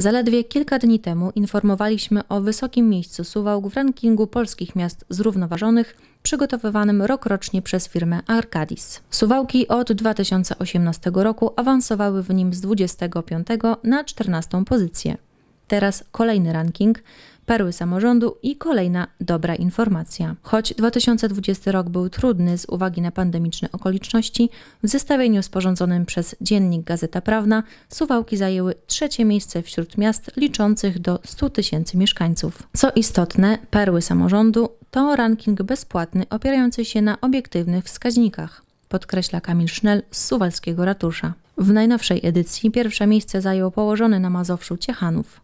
Zaledwie kilka dni temu informowaliśmy o wysokim miejscu Suwałk w rankingu polskich miast zrównoważonych przygotowywanym rokrocznie przez firmę Arcadis. Suwałki od 2018 roku awansowały w nim z 25 na 14 pozycję. Teraz kolejny ranking Perły Samorządu i kolejna dobra informacja. Choć 2020 rok był trudny z uwagi na pandemiczne okoliczności, w zestawieniu sporządzonym przez dziennik Gazeta Prawna Suwałki zajęły trzecie miejsce wśród miast liczących do 100 tysięcy mieszkańców. Co istotne, Perły Samorządu to ranking bezpłatny opierający się na obiektywnych wskaźnikach podkreśla Kamil Sznel z Suwalskiego Ratusza. W najnowszej edycji pierwsze miejsce zajął położony na Mazowszu Ciechanów.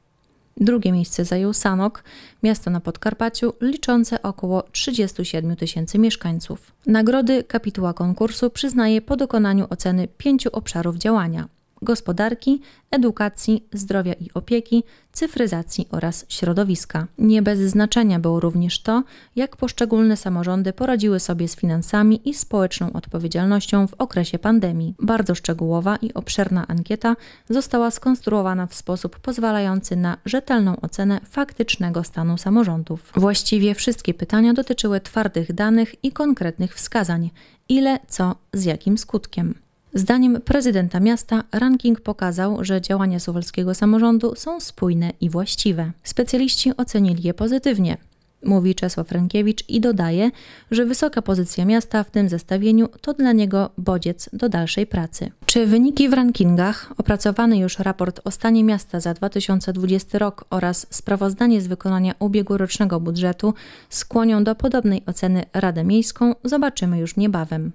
Drugie miejsce zajął Sanok, miasto na Podkarpaciu liczące około 37 tysięcy mieszkańców. Nagrody kapituła konkursu przyznaje po dokonaniu oceny pięciu obszarów działania gospodarki, edukacji, zdrowia i opieki, cyfryzacji oraz środowiska. Nie bez znaczenia było również to, jak poszczególne samorządy poradziły sobie z finansami i społeczną odpowiedzialnością w okresie pandemii. Bardzo szczegółowa i obszerna ankieta została skonstruowana w sposób pozwalający na rzetelną ocenę faktycznego stanu samorządów. Właściwie wszystkie pytania dotyczyły twardych danych i konkretnych wskazań, ile, co, z jakim skutkiem. Zdaniem prezydenta miasta ranking pokazał, że działania suwalskiego samorządu są spójne i właściwe. Specjaliści ocenili je pozytywnie. Mówi Czesław Frankiewicz i dodaje, że wysoka pozycja miasta w tym zestawieniu to dla niego bodziec do dalszej pracy. Czy wyniki w rankingach, opracowany już raport o stanie miasta za 2020 rok oraz sprawozdanie z wykonania ubiegłorocznego budżetu skłonią do podobnej oceny Radę Miejską, zobaczymy już niebawem.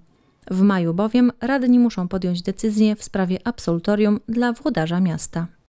W maju bowiem radni muszą podjąć decyzję w sprawie absolutorium dla włodarza miasta.